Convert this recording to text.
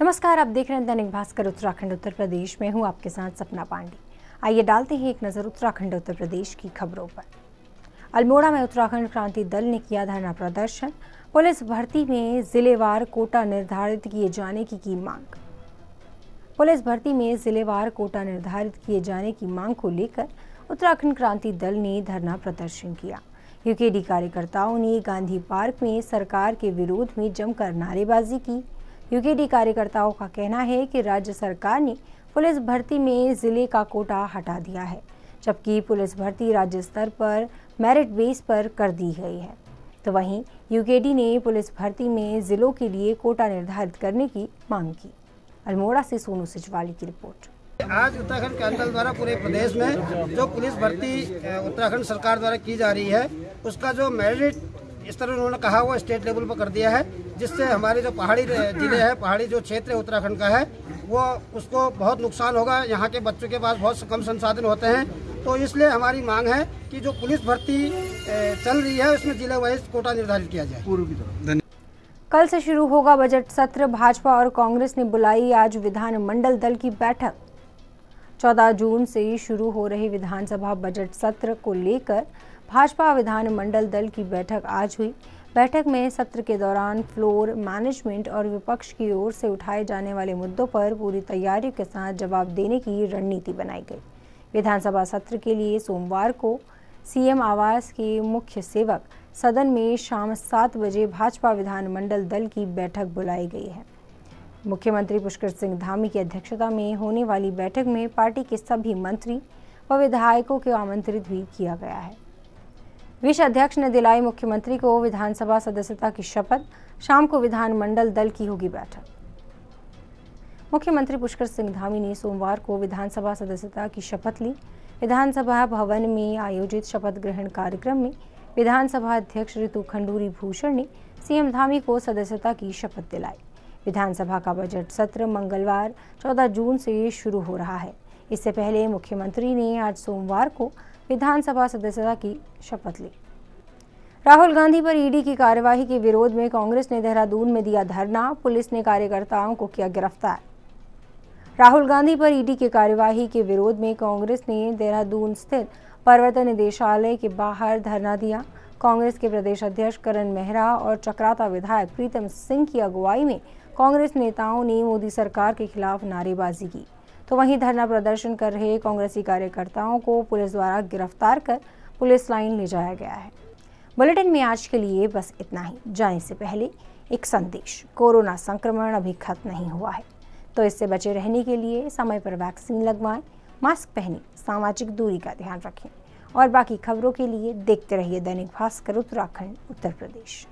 नमस्कार आप देख रहे हैं दैनिक भास्कर उत्तराखंड उत्तर प्रदेश में हूं आपके साथ सपना पांडे आइए डालते हैं एक नज़र उत्तराखंड उत्तर प्रदेश की खबरों पर अल्मोड़ा में उत्तराखंड क्रांति दल ने किया धरना प्रदर्शन पुलिस भर्ती में जिलेवार कोटा निर्धारित किए जाने की की मांग पुलिस भर्ती में जिलेवार कोटा निर्धारित किए जाने की मांग को लेकर उत्तराखंड क्रांति दल ने धरना प्रदर्शन किया यूकेडी कार्यकर्ताओं ने गांधी पार्क में सरकार के विरोध में जमकर नारेबाजी की यूकेडी कार्यकर्ताओं का कहना है कि राज्य सरकार ने पुलिस भर्ती में जिले का कोटा हटा दिया है जबकि पुलिस भर्ती राज्य स्तर पर मेरिट बेस पर कर दी गई है तो वहीं यूकेडी ने पुलिस भर्ती में जिलों के लिए कोटा निर्धारित करने की मांग की अल्मोड़ा से सोनू सिचवाली की रिपोर्ट आज उत्तराखंड कैंटल द्वारा पूरे प्रदेश में जो पुलिस भर्ती उत्तराखंड सरकार द्वारा की जा रही है उसका जो मेरिट इस तरह उन्होंने कहा वो स्टेट लेवल पर कर दिया है जिससे हमारे जो पहाड़ी जिले हैं पहाड़ी जो क्षेत्र है उत्तराखंड का है वो उसको बहुत नुकसान होगा यहाँ के बच्चों के पास बहुत कम संसाधन होते हैं तो इसलिए हमारी मांग है कि जो पुलिस भर्ती चल रही है उसमें जिला वाइज कोटा निर्धारित किया जाए पूर्व की तरफ कल से शुरू होगा बजट सत्र भाजपा और कांग्रेस ने बुलाई आज विधानमंडल दल की बैठक 14 जून से शुरू हो रहे विधानसभा बजट सत्र को लेकर भाजपा विधानमंडल दल की बैठक आज हुई बैठक में सत्र के दौरान फ्लोर मैनेजमेंट और विपक्ष की ओर से उठाए जाने वाले मुद्दों पर पूरी तैयारी के साथ जवाब देने की रणनीति बनाई गई विधानसभा सत्र के लिए सोमवार को सीएम आवास के मुख्य सेवक सदन में शाम सात बजे भाजपा विधानमंडल दल की बैठक बुलाई गई है मुख्यमंत्री पुष्कर सिंह धामी की अध्यक्षता में होने वाली बैठक में पार्टी के सभी मंत्री व विधायकों को आमंत्रित भी किया गया है विश्व अध्यक्ष ने दिलाई मुख्यमंत्री को विधानसभा सदस्यता की शपथ शाम को विधानमंडल दल की होगी बैठक मुख्यमंत्री पुष्कर सिंह धामी ने सोमवार को विधानसभा सदस्यता की शपथ ली विधानसभा भवन में आयोजित शपथ ग्रहण कार्यक्रम में विधानसभा अध्यक्ष ऋतु खंडूरी भूषण ने सीएम धामी को सदस्यता की शपथ दिलाई विधानसभा का बजट सत्र मंगलवार 14 जून से शुरू हो रहा है इससे पहले मुख्यमंत्री ने आज सोमवार को विधानसभा सदस्यता की शपथ ली राहुल गांधी पर ईडी की कार्यवाही के विरोध में कांग्रेस ने देहरादून में दिया धरना पुलिस ने कार्यकर्ताओं को किया गिरफ्तार राहुल गांधी पर ईडी की कार्यवाही के विरोध में कांग्रेस ने देहरादून स्थित प्रवर्तन निदेशालय के बाहर धरना दिया कांग्रेस के प्रदेश अध्यक्ष करण मेहरा और चक्राता विधायक प्रीतम सिंह की अगुवाई में कांग्रेस नेताओं ने मोदी सरकार के खिलाफ नारेबाजी की तो वहीं धरना प्रदर्शन कर रहे कांग्रेसी कार्यकर्ताओं को पुलिस द्वारा गिरफ्तार कर पुलिस लाइन ले जाया गया है बुलेटिन में आज के लिए बस इतना ही जाने से पहले एक संदेश कोरोना संक्रमण अभी खत्म नहीं हुआ है तो इससे बचे रहने के लिए समय पर वैक्सीन लगवाएं मास्क पहनें सामाजिक दूरी का ध्यान रखें और बाकी खबरों के लिए देखते रहिए दैनिक भास्कर उत्तराखंड उत्तर प्रदेश